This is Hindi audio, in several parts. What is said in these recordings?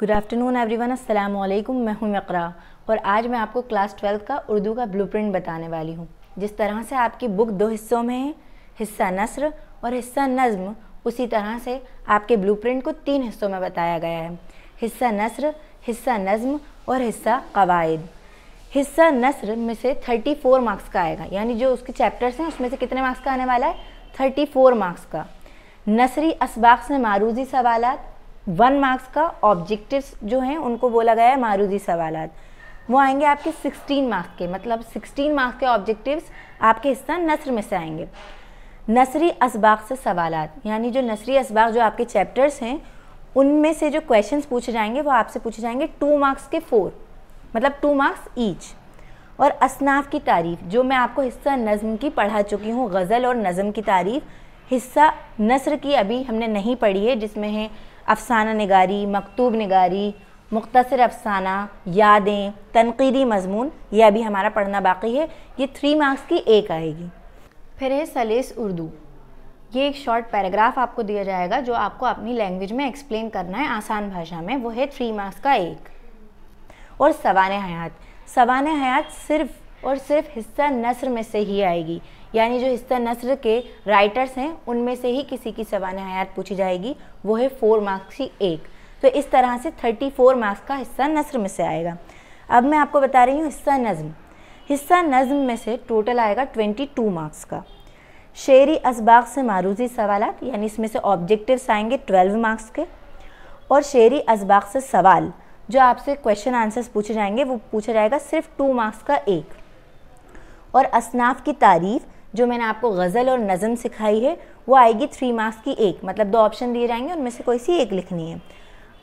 गुड आफ्टरनून एवरीवन अस्सलाम वालेकुम मैं हूँ मकरा और आज मैं आपको क्लास ट्वेल्थ का उर्दू का ब्लूप्रिंट बताने वाली हूँ जिस तरह से आपकी बुक दो हिस्सों में है हिस्सा नसर और हिस्सा नज़म उसी तरह से आपके ब्लूप्रिंट को तीन हिस्सों में बताया गया है हिस्सा नसर हिस्सा नज़म और हिस्सा कवायद हिस्सा नसर में से थर्टी फोर मार्क्स का आएगा यानी जो उसके चैप्टर्स हैं उसमें से कितने मार्क्स का आने वाला है थर्टी फोर मार्क्स का नसरी इसबाक से मारूजी सवालत वन मार्क्स का ऑब्जेक्टिव्स जो हैं उनको बोला गया है मारूदी सवाल वो आएंगे आपके सिक्सटीन मार्क्स के मतलब सिक्सटीन मार्क्स के ऑब्जेक्टिव्स आपके हिस्सा नसर में से आएंगे नसरी इसबाक से सवाल यानी जो नसरी इसबाक जो आपके चैप्टर्स हैं उनमें से जो क्वेश्चन पूछे जाएंगे वो आपसे पूछे जाएंगे टू मार्क्स के फोर मतलब टू मार्क्स ईच और असनाफ की तारीफ जो मैं आपको हिस्सा नज़म की पढ़ा चुकी हूँ गज़ल और नज़म की तारीफ हिस्सा नसर की अभी हमने नहीं पढ़ी है जिसमें है अफसाना नगारी मकतूब नगारी मुख्तर अफसाना यादें तनकीदी मजमून यह अभी हमारा पढ़ना बाकी है ये थ्री मार्क्स की एक आएगी फिर है सलेस उर्दू ये एक शॉर्ट पैराग्राफ आपको दिया जाएगा जो आपको अपनी लैंग्वेज में एक्सप्लेन करना है आसान भाषा में वो है थ्री मार्क्स का एक और सवान हयात सवान हयात सिर्फ और सिर्फ हिस्सा नसर में से ही आएगी यानी जो हिस्सा नसर के राइटर्स हैं उनमें से ही किसी की सवान हयात पूछी जाएगी वो है फोर मार्क्स की एक तो इस तरह से थर्टी फोर मार्क्स का हिस्सा नसर में से आएगा अब मैं आपको बता रही हूँ हिस्सा नज़म हिस्सा नज़म में से टोटल आएगा ट्वेंटी टू मार्क्स का शेरी इसबाक से मारूजी सवाल यानी इसमें से ऑब्जेक्टिवस आएंगे ट्वेल्व मार्क्स के और शेरी इसबाक से सवाल जो आपसे क्वेश्चन आंसर्स पूछे जाएंगे वो पूछा जाएगा सिर्फ टू मार्क्स का एक और असनाफ की तारीफ़ जो मैंने आपको गज़ल और नज़म सिखाई है वो आएगी थ्री मार्क्स की एक मतलब दो ऑप्शन दिए जाएंगे उनमें से कोई सी एक लिखनी है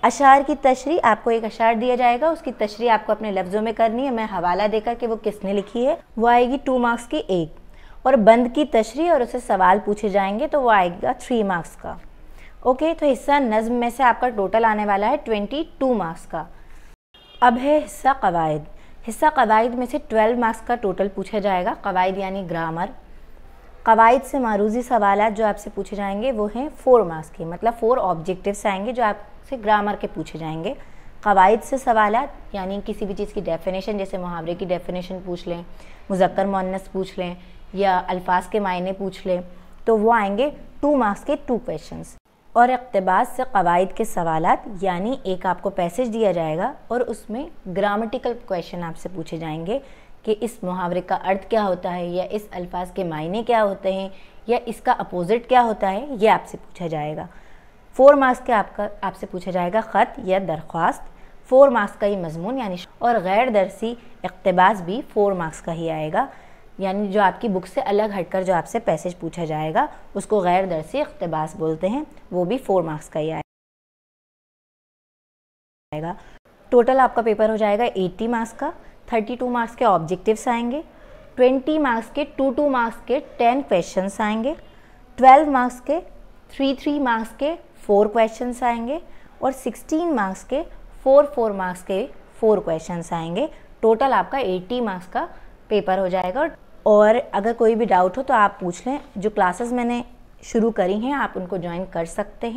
अशार की तशरी आपको एक अशार दिया जाएगा उसकी तशरी आपको अपने लफ्ज़ों में करनी है मैं हवाला देकर कि वो किसने लिखी है वो आएगी टू मार्क्स की एक और बंद की तशरी और उसे सवाल पूछे जाएंगे तो वो आएगा थ्री मार्क्स का ओके तो हिस्सा नज़म में से आपका टोटल आने वाला है ट्वेंटी टू मार्क्स का अब है हिस्सा कवायद हिस्सा कवायद में से 12 मार्क्स का टोटल पूछा जाएगा कवायद यानी ग्रामर कवायद से मारूजी सवाल जो आपसे पूछे जाएंगे वो हैं फोर मार्क्स के मतलब फ़ोर ऑब्जेक्टिव्स आएंगे जो आपसे ग्रामर के पूछे जाएंगे कवायद से सवाल यानी किसी भी चीज़ की डेफिनेशन जैसे मुहावरे की डेफिनेशन पूछ लें मुजक्कर मुन्नस पूछ लें या अल्फाज के मायने पूछ लें तो वो आएंगे टू मार्क्स के टू क्वेश्चंस और इकतबास से कवायद के सवाल यानी एक आपको पैसेज दिया जाएगा और उसमें ग्रामेटिकल क्वेश्चन आपसे पूछे जाएंगे कि इस मुहावरे का अर्थ क्या होता है या इस अल्फाज के मायने क्या होते हैं या इसका अपोज़िट क्या होता है ये आपसे पूछा जाएगा फ़ोर मार्क्स के आपका आपसे पूछा जाएगा ख़त या दरख्वास्त फ़ोर मार्क्स का ही मजमून यानी और गैर दरसी इकतबास भी फ़ोर मार्क्स का ही आएगा यानी जो आपकी बुक से अलग हटकर जो आपसे पैसेज पूछा जाएगा उसको गैर दरसी अकतबास बोलते हैं वो भी फोर मार्क्स का ही आएगा टोटल आपका पेपर हो जाएगा 80 मार्क्स का 32 मार्क्स के ऑब्जेक्टिव्स आएंगे 20 मार्क्स के टू टू मार्क्स के 10 क्वेश्चंस आएंगे 12 मार्क्स के थ्री थ्री मार्क्स के फोर क्वेश्चंस आएंगे और 16 मार्क्स के फोर फोर मार्क्स के फोर क्वेश्चंस आएंगे टोटल आपका 80 मार्क्स का पेपर हो जाएगा और और अगर कोई भी डाउट हो तो आप पूछ लें जो क्लासेस मैंने शुरू करी हैं आप उनको ज्वाइन कर सकते हैं